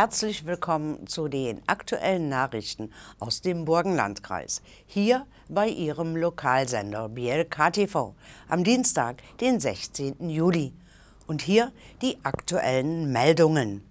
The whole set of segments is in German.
Herzlich willkommen zu den aktuellen Nachrichten aus dem Burgenlandkreis, hier bei Ihrem Lokalsender BLKTV am Dienstag, den 16. Juli. Und hier die aktuellen Meldungen.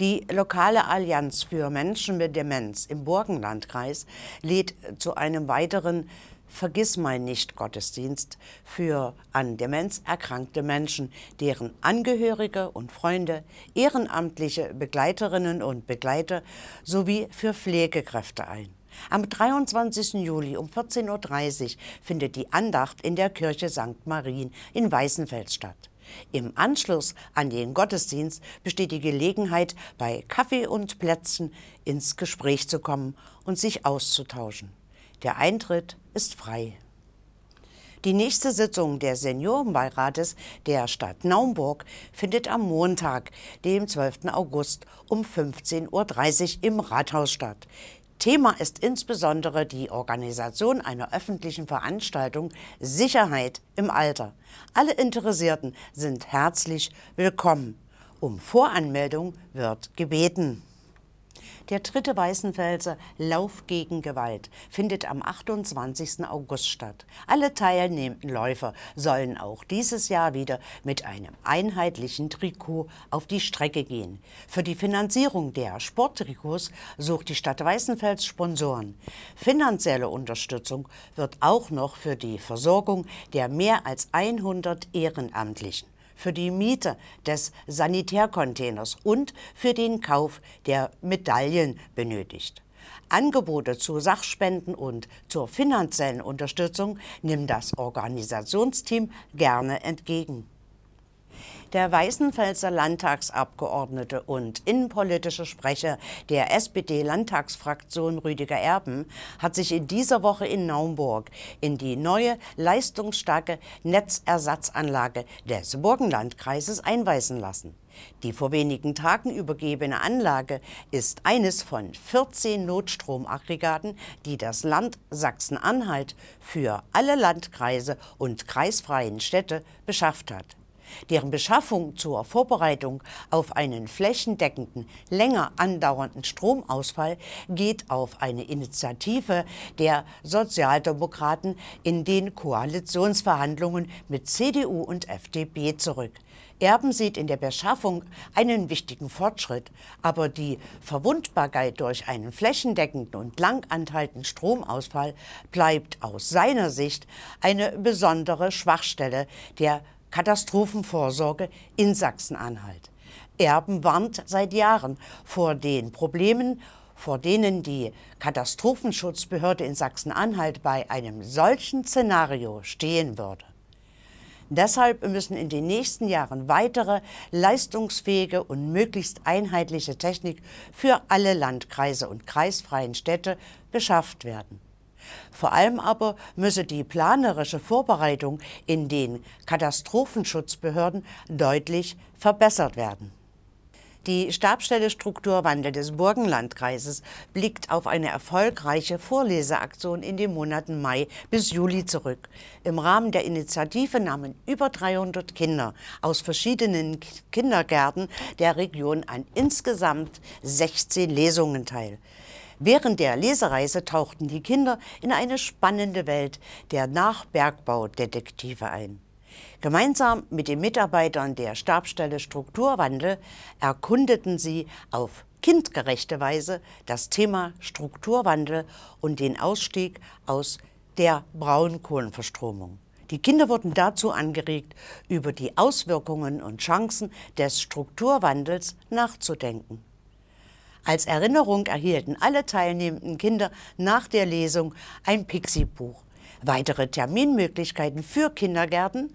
Die lokale Allianz für Menschen mit Demenz im Burgenlandkreis lädt zu einem weiteren Vergiss mein Nicht-Gottesdienst für an Demenz erkrankte Menschen, deren Angehörige und Freunde, ehrenamtliche Begleiterinnen und Begleiter sowie für Pflegekräfte ein. Am 23. Juli um 14.30 Uhr findet die Andacht in der Kirche St. Marien in Weißenfels statt. Im Anschluss an den Gottesdienst besteht die Gelegenheit, bei Kaffee und Plätzen ins Gespräch zu kommen und sich auszutauschen. Der Eintritt ist frei. Die nächste Sitzung des Seniorenbeirates der Stadt Naumburg findet am Montag, dem 12. August um 15.30 Uhr im Rathaus statt. Thema ist insbesondere die Organisation einer öffentlichen Veranstaltung Sicherheit im Alter. Alle Interessierten sind herzlich willkommen. Um Voranmeldung wird gebeten. Der dritte Weißenfelser Lauf gegen Gewalt findet am 28. August statt. Alle teilnehmenden Läufer sollen auch dieses Jahr wieder mit einem einheitlichen Trikot auf die Strecke gehen. Für die Finanzierung der Sporttrikots sucht die Stadt Weißenfels Sponsoren. Finanzielle Unterstützung wird auch noch für die Versorgung der mehr als 100 Ehrenamtlichen für die Miete des Sanitärcontainers und für den Kauf der Medaillen benötigt. Angebote zu Sachspenden und zur finanziellen Unterstützung nimmt das Organisationsteam gerne entgegen. Der Weißenfelser Landtagsabgeordnete und innenpolitische Sprecher der SPD-Landtagsfraktion Rüdiger Erben hat sich in dieser Woche in Naumburg in die neue leistungsstarke Netzersatzanlage des Burgenlandkreises einweisen lassen. Die vor wenigen Tagen übergebene Anlage ist eines von 14 Notstromaggregaten, die das Land Sachsen-Anhalt für alle Landkreise und kreisfreien Städte beschafft hat. Deren Beschaffung zur Vorbereitung auf einen flächendeckenden, länger andauernden Stromausfall geht auf eine Initiative der Sozialdemokraten in den Koalitionsverhandlungen mit CDU und FDP zurück. Erben sieht in der Beschaffung einen wichtigen Fortschritt, aber die Verwundbarkeit durch einen flächendeckenden und lang Stromausfall bleibt aus seiner Sicht eine besondere Schwachstelle der Katastrophenvorsorge in Sachsen-Anhalt. Erben warnt seit Jahren vor den Problemen, vor denen die Katastrophenschutzbehörde in Sachsen-Anhalt bei einem solchen Szenario stehen würde. Deshalb müssen in den nächsten Jahren weitere leistungsfähige und möglichst einheitliche Technik für alle Landkreise und kreisfreien Städte beschafft werden. Vor allem aber müsse die planerische Vorbereitung in den Katastrophenschutzbehörden deutlich verbessert werden. Die Stabsstelle Strukturwandel des Burgenlandkreises blickt auf eine erfolgreiche Vorleseaktion in den Monaten Mai bis Juli zurück. Im Rahmen der Initiative nahmen über 300 Kinder aus verschiedenen Kindergärten der Region an insgesamt 16 Lesungen teil. Während der Lesereise tauchten die Kinder in eine spannende Welt der Nachbergbaudetektive ein. Gemeinsam mit den Mitarbeitern der Stabstelle Strukturwandel erkundeten sie auf kindgerechte Weise das Thema Strukturwandel und den Ausstieg aus der Braunkohlenverstromung. Die Kinder wurden dazu angeregt, über die Auswirkungen und Chancen des Strukturwandels nachzudenken. Als Erinnerung erhielten alle teilnehmenden Kinder nach der Lesung ein Pixie-Buch. Weitere Terminmöglichkeiten für Kindergärten.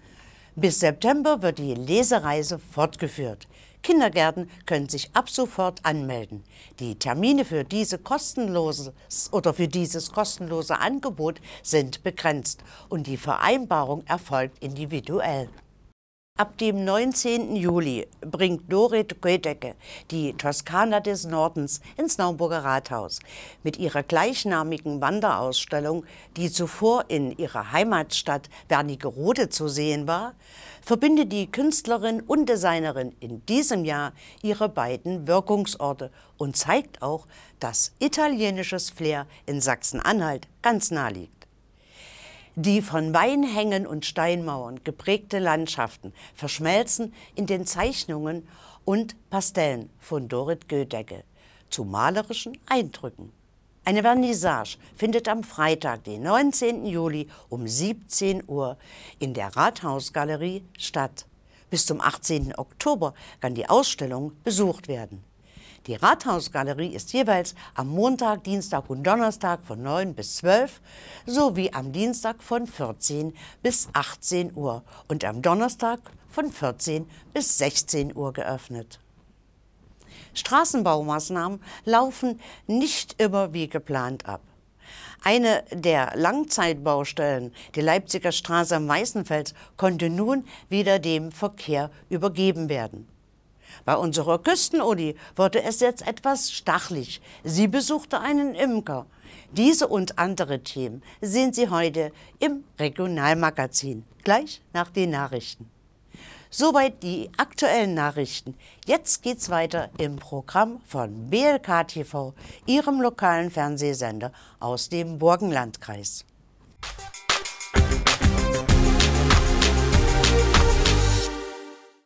Bis September wird die Lesereise fortgeführt. Kindergärten können sich ab sofort anmelden. Die Termine für, diese kostenlose, oder für dieses kostenlose Angebot sind begrenzt und die Vereinbarung erfolgt individuell. Ab dem 19. Juli bringt Dorit Goedecke die Toskana des Nordens ins Naumburger Rathaus mit ihrer gleichnamigen Wanderausstellung, die zuvor in ihrer Heimatstadt Wernigerode zu sehen war, verbindet die Künstlerin und Designerin in diesem Jahr ihre beiden Wirkungsorte und zeigt auch, dass italienisches Flair in Sachsen-Anhalt ganz nah liegt. Die von Weinhängen und Steinmauern geprägte Landschaften verschmelzen in den Zeichnungen und Pastellen von Dorit Gödecke zu malerischen Eindrücken. Eine Vernissage findet am Freitag, den 19. Juli um 17 Uhr in der Rathausgalerie statt. Bis zum 18. Oktober kann die Ausstellung besucht werden. Die Rathausgalerie ist jeweils am Montag, Dienstag und Donnerstag von 9 bis 12 sowie am Dienstag von 14 bis 18 Uhr und am Donnerstag von 14 bis 16 Uhr geöffnet. Straßenbaumaßnahmen laufen nicht immer wie geplant ab. Eine der Langzeitbaustellen, die Leipziger Straße am Weißenfels, konnte nun wieder dem Verkehr übergeben werden. Bei unserer Küstenuni wurde es jetzt etwas stachlig. Sie besuchte einen Imker. Diese und andere Themen sehen Sie heute im Regionalmagazin, gleich nach den Nachrichten. Soweit die aktuellen Nachrichten. Jetzt geht's weiter im Programm von BLK TV, Ihrem lokalen Fernsehsender aus dem Burgenlandkreis.